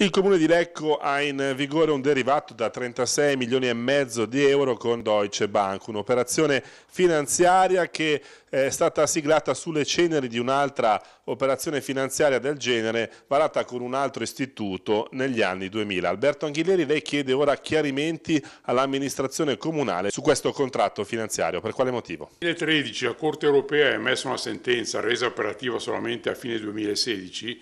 Il comune di Lecco ha in vigore un derivato da 36 milioni e mezzo di euro con Deutsche Bank, un'operazione finanziaria che eh, è stata siglata sulle ceneri di un'altra operazione finanziaria del genere varata con un altro istituto negli anni 2000. Alberto Anghilleri, lei chiede ora chiarimenti all'amministrazione comunale su questo contratto finanziario, per quale motivo? Nel 2013 la Corte Europea ha emesso una sentenza resa operativa solamente a fine 2016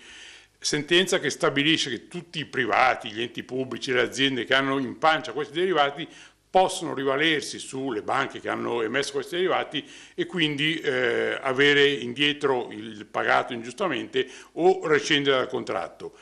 sentenza che stabilisce che tutti i privati, gli enti pubblici, le aziende che hanno in pancia questi derivati possono rivalersi sulle banche che hanno emesso questi derivati e quindi eh, avere indietro il pagato ingiustamente o rescindere dal contratto.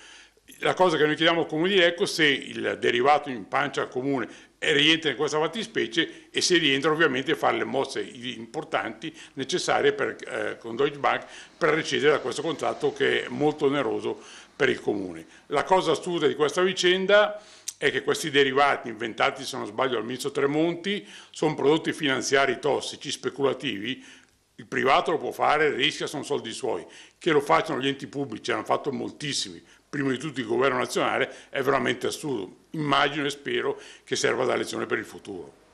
La cosa che noi chiediamo al Comune di Lecco se il derivato in pancia al Comune rientra in questa fattispecie e se rientra ovviamente fa le mosse importanti necessarie per, eh, con Deutsche Bank per recedere da questo contratto che è molto oneroso per il Comune. La cosa assurda di questa vicenda è che questi derivati inventati se non sbaglio dal ministro Tremonti sono prodotti finanziari tossici, speculativi, il privato lo può fare, rischia, sono soldi suoi. Che lo facciano gli enti pubblici, hanno fatto moltissimi, prima di tutto il governo nazionale, è veramente assurdo. Immagino e spero che serva da lezione per il futuro.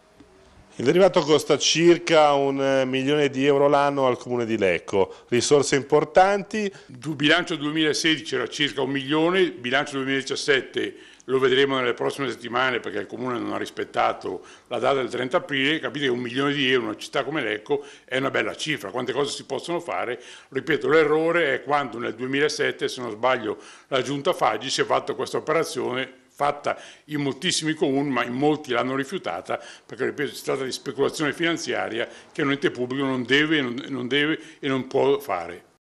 Il derivato costa circa un eh, milione di euro l'anno al comune di Lecco, risorse importanti. Il bilancio 2016 era circa un milione, il bilancio 2017 lo vedremo nelle prossime settimane perché il comune non ha rispettato la data del 30 aprile, capite che un milione di euro in una città come Lecco è una bella cifra, quante cose si possono fare, ripeto l'errore è quando nel 2007 se non sbaglio la giunta Faggi si è fatta questa operazione fatta in moltissimi comuni, ma in molti l'hanno rifiutata, perché ripeto, si tratta di speculazione finanziaria che un ente pubblico non deve, non deve e non può fare.